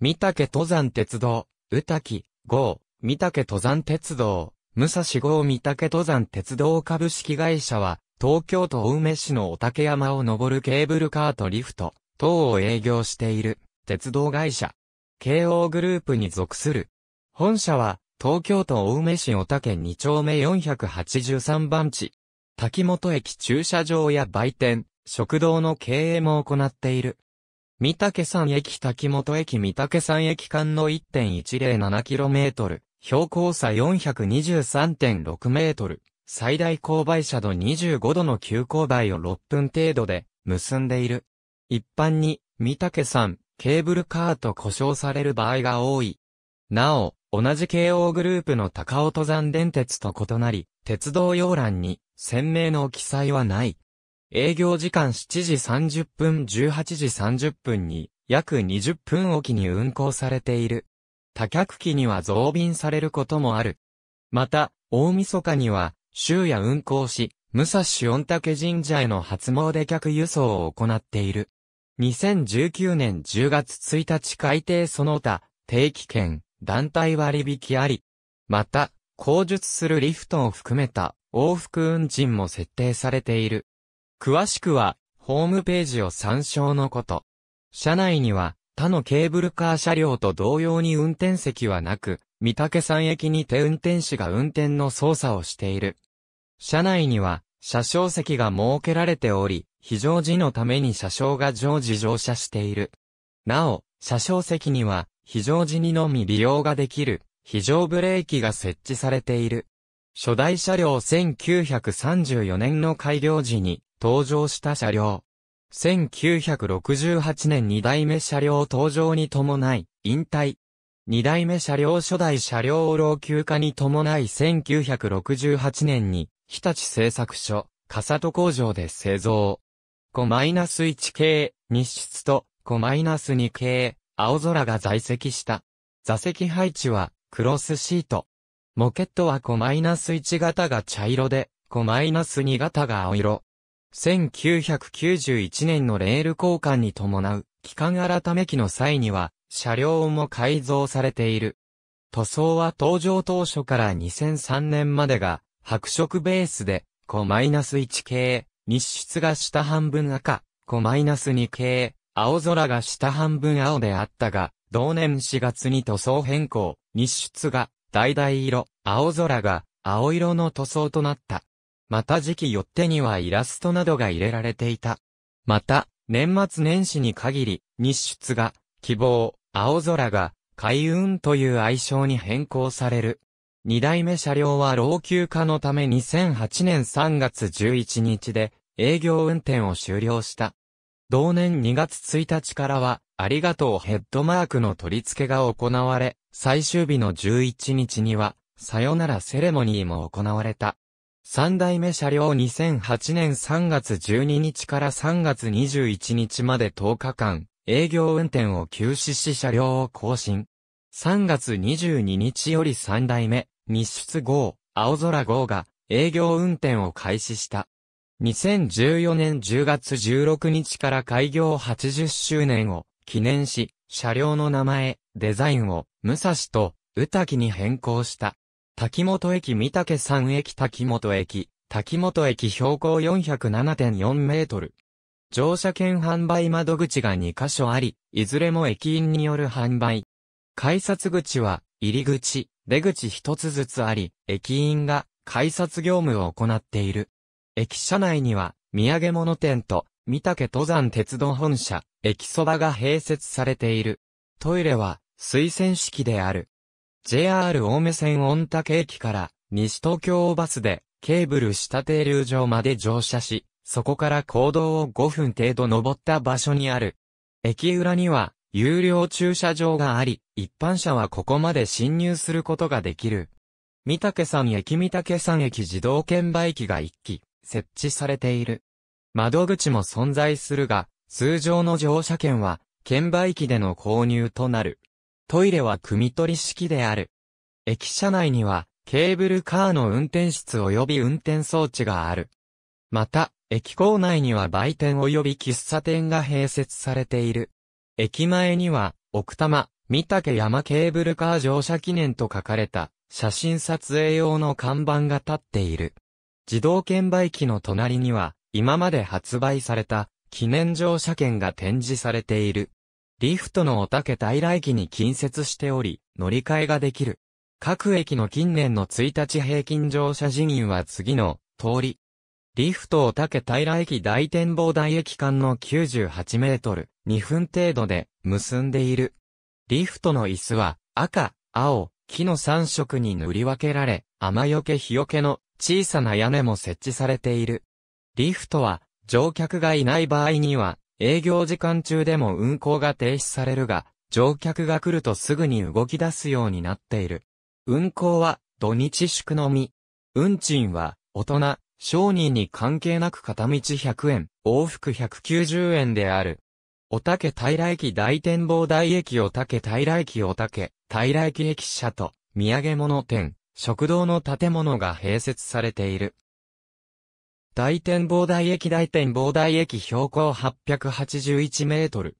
三岳登山鉄道、宇滝、号、三岳登山鉄道、武蔵号三岳登山鉄道株式会社は、東京都青梅市のお竹山を登るケーブルカートリフト、等を営業している、鉄道会社。慶応グループに属する。本社は、東京都青梅市お竹2丁目483番地。滝本駅駐車場や売店、食堂の経営も行っている。三宅山駅滝本駅三宅山駅間の 1.107km、標高差 423.6m、最大勾配斜度25度の急勾配を6分程度で結んでいる。一般に、三宅山、ケーブルカーと故障される場合が多い。なお、同じ京王グループの高尾登山電鉄と異なり、鉄道要欄に鮮明の記載はない。営業時間7時30分18時30分に約20分おきに運行されている。多客機には増便されることもある。また、大晦日には、昼夜運行し、武蔵御嶽神社への初詣客輸送を行っている。2019年10月1日改定その他、定期券、団体割引あり。また、工述するリフトを含めた往復運賃も設定されている。詳しくは、ホームページを参照のこと。車内には、他のケーブルカー車両と同様に運転席はなく、三宅山駅にて運転士が運転の操作をしている。車内には、車掌席が設けられており、非常時のために車掌が常時乗車している。なお、車掌席には、非常時にのみ利用ができる、非常ブレーキが設置されている。初代車両1934年の開業時に、登場した車両。1968年2代目車両登場に伴い、引退。2代目車両初代車両老朽化に伴い1968年に、日立製作所、笠戸工場で製造。5-1系、日室と5-2系、青空が在籍した。座席配置は、クロスシート。モケットは5-1型が茶色で、5-2型が青色。1991年のレール交換に伴う、期間改め期の際には、車両も改造されている。塗装は登場当初から2003年までが、白色ベースで、5-1系、日出が下半分赤、5-2系、青空が下半分青であったが、同年4月に塗装変更、日出が、橙色、青空が、青色の塗装となった。また時期よってにはイラストなどが入れられていた。また、年末年始に限り、日出が、希望、青空が、海運という愛称に変更される。二代目車両は老朽化のため2008年3月11日で営業運転を終了した。同年2月1日からは、ありがとうヘッドマークの取り付けが行われ、最終日の11日には、さよならセレモニーも行われた。三代目車両2008年3月12日から3月21日まで10日間、営業運転を休止し車両を更新。3月22日より三代目、日出号、青空号が営業運転を開始した。2014年10月16日から開業80周年を記念し、車両の名前、デザインを武蔵と宇滝に変更した。滝本駅三竹山駅滝本駅、滝本駅標高407.4メートル。乗車券販売窓口が2カ所あり、いずれも駅員による販売。改札口は、入り口、出口一つずつあり、駅員が改札業務を行っている。駅舎内には、土産物店と、三竹登山鉄道本社、駅そばが併設されている。トイレは、水洗式である。JR 青梅線御嶽駅から西東京バスでケーブル下停留場まで乗車し、そこから行動を5分程度登った場所にある。駅裏には有料駐車場があり、一般車はここまで進入することができる。三宅山駅三宅山駅自動券売機が1機設置されている。窓口も存在するが、通常の乗車券は券売機での購入となる。トイレは汲み取り式である。駅舎内には、ケーブルカーの運転室及び運転装置がある。また、駅構内には売店及び喫茶店が併設されている。駅前には、奥多摩、三竹山ケーブルカー乗車記念と書かれた、写真撮影用の看板が立っている。自動券売機の隣には、今まで発売された、記念乗車券が展示されている。リフトのおたけ平駅に近接しており、乗り換えができる。各駅の近年の1日平均乗車人員は次の通り。リフトおたけ平駅大展望台駅間の98メートル、2分程度で結んでいる。リフトの椅子は赤、青、木の3色に塗り分けられ、雨よけ日よけの小さな屋根も設置されている。リフトは乗客がいない場合には営業時間中でも運行が停止されるが、乗客が来るとすぐに動き出すようになっている。運行は土日祝のみ。運賃は大人、商人に関係なく片道100円、往復190円である。おたけ平駅大展望台駅おたけ平駅おたけ平駅駅舎と土産物店、食堂の建物が併設されている。大展望台駅大展望台駅標高881メートル。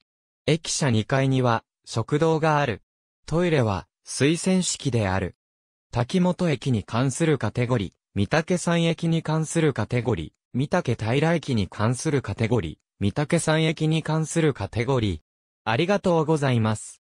駅舎2階には食堂がある。トイレは水洗式である。滝本駅に関するカテゴリー、三宅山駅に関するカテゴリー、三宅平駅に関するカテゴリー、三宅山駅に関するカテゴリー。ありがとうございます。